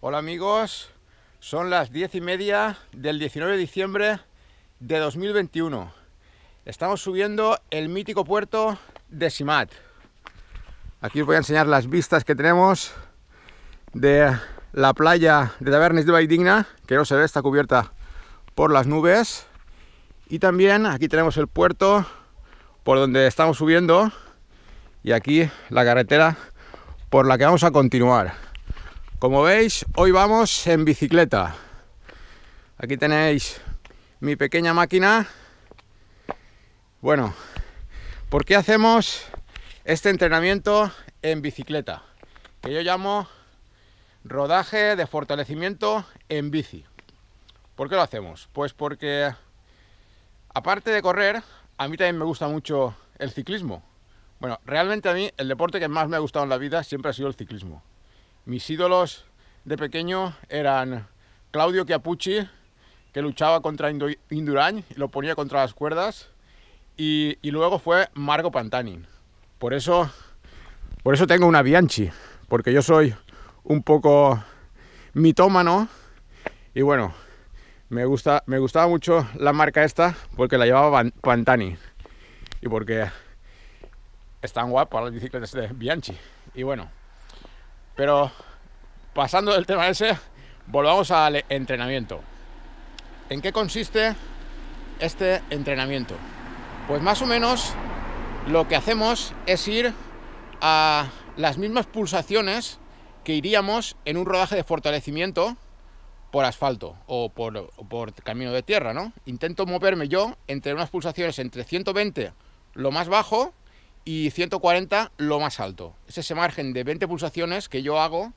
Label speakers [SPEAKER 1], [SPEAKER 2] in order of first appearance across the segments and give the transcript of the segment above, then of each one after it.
[SPEAKER 1] Hola amigos, son las 10 y media del 19 de diciembre de 2021. Estamos subiendo el mítico puerto de Simat. Aquí os voy a enseñar las vistas que tenemos de la playa de Tabernes de Baidigna, que no se ve, está cubierta por las nubes. Y también aquí tenemos el puerto por donde estamos subiendo y aquí la carretera por la que vamos a continuar. Como veis, hoy vamos en bicicleta. Aquí tenéis mi pequeña máquina. Bueno, ¿por qué hacemos este entrenamiento en bicicleta? Que yo llamo rodaje de fortalecimiento en bici. ¿Por qué lo hacemos? Pues porque, aparte de correr, a mí también me gusta mucho el ciclismo. Bueno, realmente a mí el deporte que más me ha gustado en la vida siempre ha sido el ciclismo. Mis ídolos de pequeño eran Claudio Chiapucci, que luchaba contra Indurain y lo ponía contra las cuerdas, y, luego fue Marco Pantani. Por eso, por eso tengo una Bianchi, porque yo soy un poco mitómano y bueno, me, gusta, me gustaba mucho la marca esta porque la llevaba Pantani y porque tan guapa las bicicletas de Bianchi. Y bueno, pero pasando del tema ese, volvamos al entrenamiento. ¿En qué consiste este entrenamiento? Pues más o menos lo que hacemos es ir a las mismas pulsaciones que iríamos en un rodaje de fortalecimiento por asfalto o por, camino de tierra, ¿no? Intento moverme yo entre unas pulsaciones entre 120, lo más bajo, y 140 lo más alto. Es ese margen de 20 pulsaciones que yo hago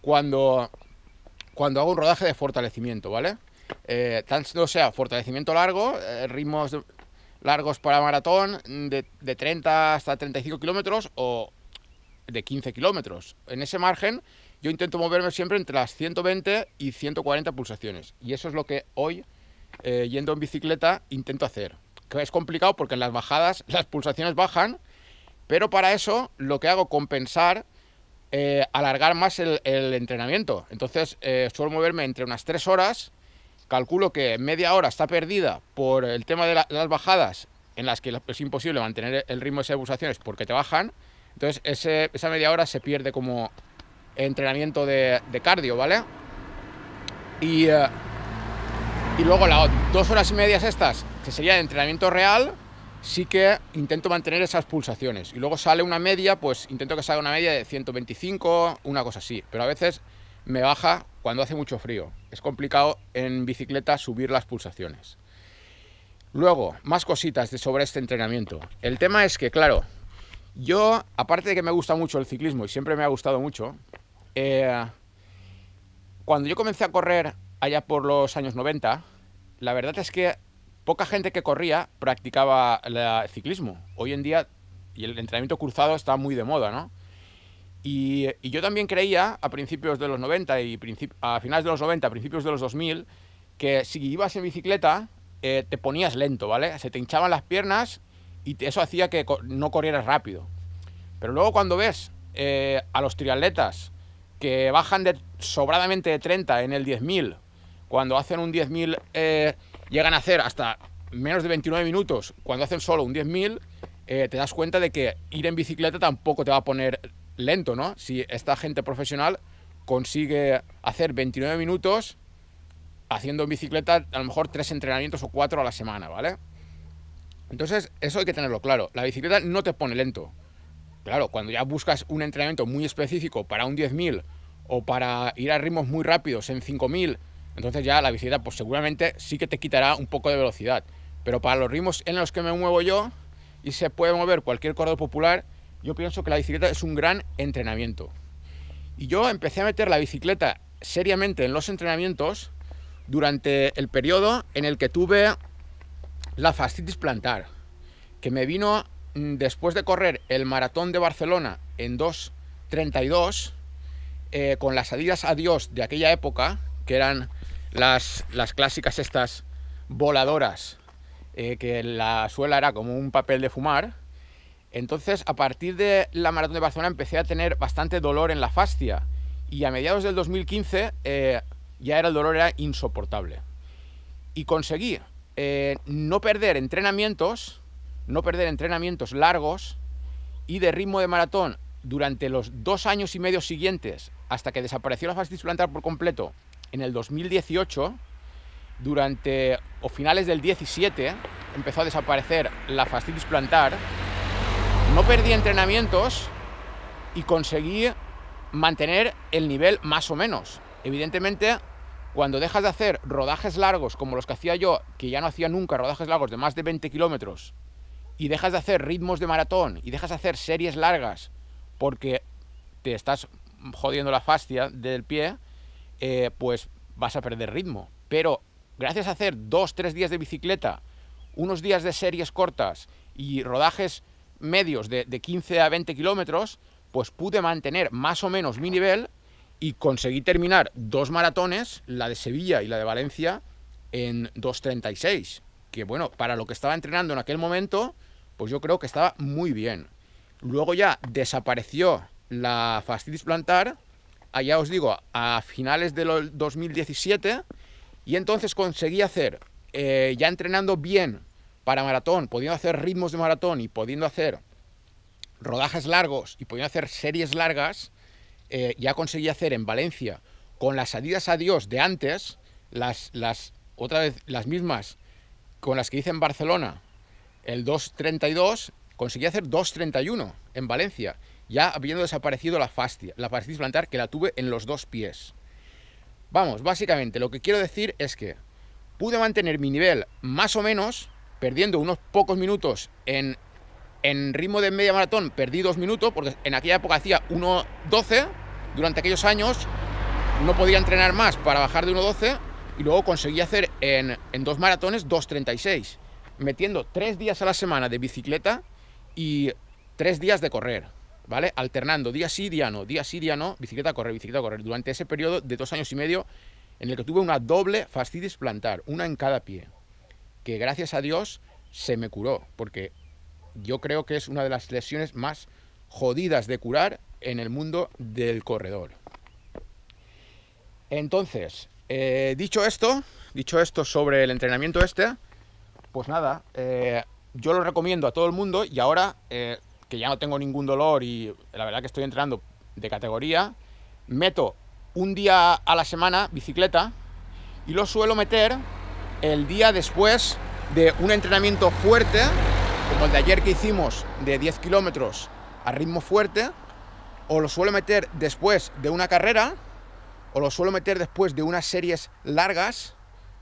[SPEAKER 1] cuando, cuando hago un rodaje de fortalecimiento, ¿vale? Eh, tanto sea fortalecimiento largo, eh, ritmos largos para maratón de, 30 hasta 35 kilómetros o de 15 kilómetros. En ese margen yo intento moverme siempre entre las 120 y 140 pulsaciones. Y eso es lo que hoy, eh, yendo en bicicleta, intento hacer. Que es complicado porque en las bajadas las pulsaciones bajan pero para eso lo que hago compensar, eh, alargar más el, entrenamiento. Entonces eh, suelo moverme entre unas tres horas, calculo que media hora está perdida por el tema de, las bajadas, en las que es imposible mantener el ritmo de esas pulsaciones porque te bajan. Entonces esa media hora se pierde como entrenamiento de, cardio, ¿vale? Y, eh, luego las dos horas y medias estas, que sería el entrenamiento real, sí que intento mantener esas pulsaciones. Y luego sale una media, pues intento que salga una media de 125, una cosa así. Pero a veces me baja cuando hace mucho frío. Es complicado en bicicleta subir las pulsaciones. Luego, más cositas de sobre este entrenamiento. El tema es que, claro, yo, aparte de que me gusta mucho el ciclismo y siempre me ha gustado mucho, eh, cuando yo comencé a correr allá por los años 90, la verdad es que poca gente que corría practicaba el ciclismo. Hoy en día y el entrenamiento cruzado está muy de moda, Y, yo también creía a principios de los 90 y a finales de los 90, a principios de los 2000, que si ibas en bicicleta eh, te ponías lento, ¿vale? Se te hinchaban las piernas y eso hacía que no corrieras rápido. Pero luego cuando ves eh, a los triatletas que bajan de, sobradamente de 30 en el 10.000, cuando hacen un 10.000 llegan a hacer hasta menos de 29 minutos, cuando hacen solo un 10.000, eh, te das cuenta de que ir en bicicleta tampoco te va a poner lento, ¿no? Si esta gente profesional consigue hacer 29 minutos haciendo en bicicleta a lo mejor tres entrenamientos o cuatro a la semana, ¿vale? Entonces, eso hay que tenerlo claro. La bicicleta no te pone lento. Claro, cuando ya buscas un entrenamiento muy específico para un 10.000 o para ir a ritmos muy rápidos en 5.000 entonces ya la bicicleta pues seguramente sí que te quitará un poco de velocidad. Pero para los ritmos en los que me muevo yo y se puede mover cualquier corredor popular, yo pienso que la bicicleta es un gran entrenamiento. Y yo empecé a meter la bicicleta seriamente en los entrenamientos durante el periodo en el que tuve la fascitis plantar, que me vino mm, después de correr el maratón de Barcelona en 2.32, eh, con las adidas adiós de aquella época, que eran las, clásicas estas voladoras, eh, que la suela era como un papel de fumar. Entonces, a partir de la maratón de Barcelona empecé a tener bastante dolor en la fascia y a mediados del 2015 eh, ya era el dolor era insoportable. Y conseguí eh, no perder entrenamientos, no perder entrenamientos largos y de ritmo de maratón durante los dos años y medio siguientes hasta que desapareció la fascia plantar por completo en el 2018, durante o finales del 17, empezó a desaparecer la fascitis plantar, no perdí entrenamientos y conseguí mantener el nivel más o menos. Evidentemente, cuando dejas de hacer rodajes largos como los que hacía yo, que ya no hacía nunca rodajes largos de más de 20 kilómetros, y dejas de hacer ritmos de maratón y dejas de hacer series largas porque te estás jodiendo la fascia del pie, eh, pues vas a perder ritmo. Pero gracias a hacer dos, tres días de bicicleta, unos días de series cortas y rodajes medios de, 15 a 20 kilómetros, pues pude mantener más o menos mi nivel y conseguí terminar dos maratones, la de Sevilla y la de Valencia, en 2.36. Que bueno, para lo que estaba entrenando en aquel momento, pues yo creo que estaba muy bien. Luego ya desapareció la fascitis plantar allá ah, os digo, a finales del 2017, y entonces conseguí hacer, eh, ya entrenando bien para maratón, pudiendo hacer ritmos de maratón y pudiendo hacer rodajes largos y pudiendo hacer series largas, eh, ya conseguí hacer en Valencia, con las salidas a dios de antes, las, las, otra vez las mismas con las que hice en Barcelona, el 2.32, conseguí hacer 2.31 en Valencia ya habiendo desaparecido la fascia, la fascitis plantar que la tuve en los dos pies. Vamos, básicamente lo que quiero decir es que pude mantener mi nivel más o menos, perdiendo unos pocos minutos en, en ritmo de media maratón, perdí dos minutos, porque en aquella época hacía 1.12, durante aquellos años no podía entrenar más para bajar de 1.12 y luego conseguí hacer en, en dos maratones 2.36, metiendo tres días a la semana de bicicleta y tres días de correr. ¿vale? Alternando día sí, día no, día sí, día no, bicicleta, correr, bicicleta, correr, durante ese periodo de dos años y medio en el que tuve una doble fascitis plantar, una en cada pie, que gracias a Dios se me curó, porque yo creo que es una de las lesiones más jodidas de curar en el mundo del corredor. Entonces, eh, dicho esto, dicho esto sobre el entrenamiento este, pues nada, eh, yo lo recomiendo a todo el mundo y ahora eh, que ya no tengo ningún dolor y la verdad que estoy entrenando de categoría, meto un día a la semana bicicleta y lo suelo meter el día después de un entrenamiento fuerte, como el de ayer que hicimos de 10 kilómetros a ritmo fuerte, o lo suelo meter después de una carrera, o lo suelo meter después de unas series largas,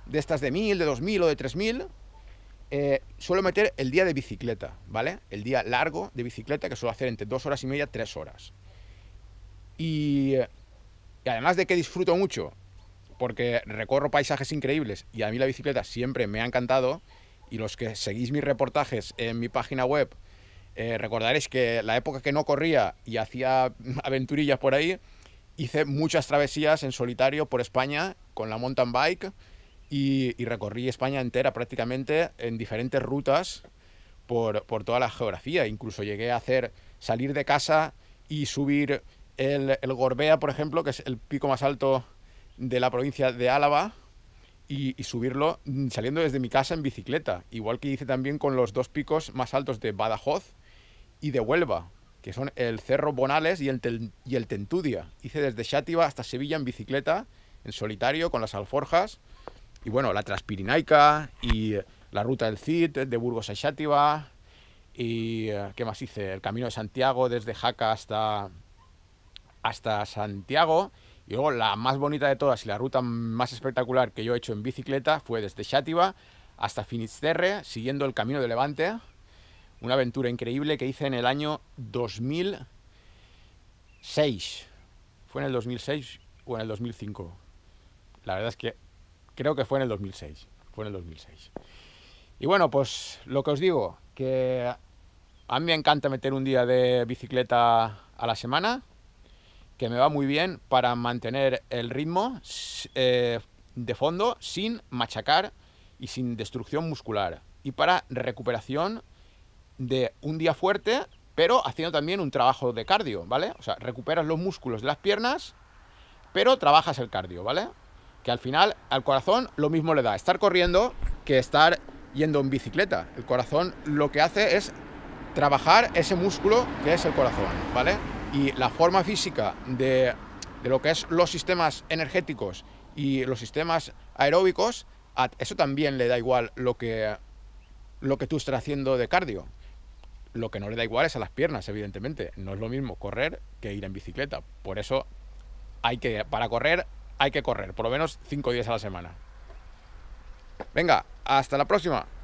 [SPEAKER 1] de estas de 1000, de 2000 o de 3000, eh, suelo meter el día de bicicleta, ¿vale? El día largo de bicicleta que suelo hacer entre dos horas y media, tres horas. Y, además de que disfruto mucho, porque recorro paisajes increíbles y a mí la bicicleta siempre me ha encantado, y los que seguís mis reportajes en mi página web, eh, recordaréis que la época que no corría y hacía aventurillas por ahí, hice muchas travesías en solitario por España con la mountain bike y, recorrí España entera prácticamente en diferentes rutas por, por, toda la geografía. Incluso llegué a hacer salir de casa y subir el, el Gorbea, por ejemplo, que es el pico más alto de la provincia de Álava, y, subirlo mm, saliendo desde mi casa en bicicleta, igual que hice también con los dos picos más altos de Badajoz y de Huelva, que son el Cerro Bonales y el, y el Tentudia. Hice desde Xátiva hasta Sevilla en bicicleta, en solitario, con las alforjas, y bueno, la Transpirinaica y eh, la ruta del Cid de Burgos a Xátiva y eh, qué más hice, el Camino de Santiago desde Jaca hasta hasta Santiago y luego la más bonita de todas y la ruta más espectacular que yo he hecho en bicicleta fue desde xativa hasta Finisterre siguiendo el Camino de Levante, una aventura increíble que hice en el año 2006. Fue en el 2006 o en el 2005. La verdad es que Creo que fue en el 2006. Fue en el 2006. Y bueno, pues lo que os digo, que a mí me encanta meter un día de bicicleta a la semana, que me va muy bien para mantener el ritmo eh, de fondo sin machacar y sin destrucción muscular. Y para recuperación de un día fuerte, pero haciendo también un trabajo de cardio, ¿vale? O sea, recuperas los músculos de las piernas, pero trabajas el cardio, ¿vale? que al final al corazón lo mismo le da estar corriendo que estar yendo en bicicleta. El corazón lo que hace es trabajar ese músculo que es el corazón, ¿vale? Y la forma física de, lo que es los sistemas energéticos y los sistemas aeróbicos, a eso también le da igual lo que, lo que tú estás haciendo de cardio. Lo que no le da igual es a las piernas, evidentemente. No es lo mismo correr que ir en bicicleta. Por eso hay que, para correr hay que correr, por lo menos 5 días a la semana. Venga, hasta la próxima.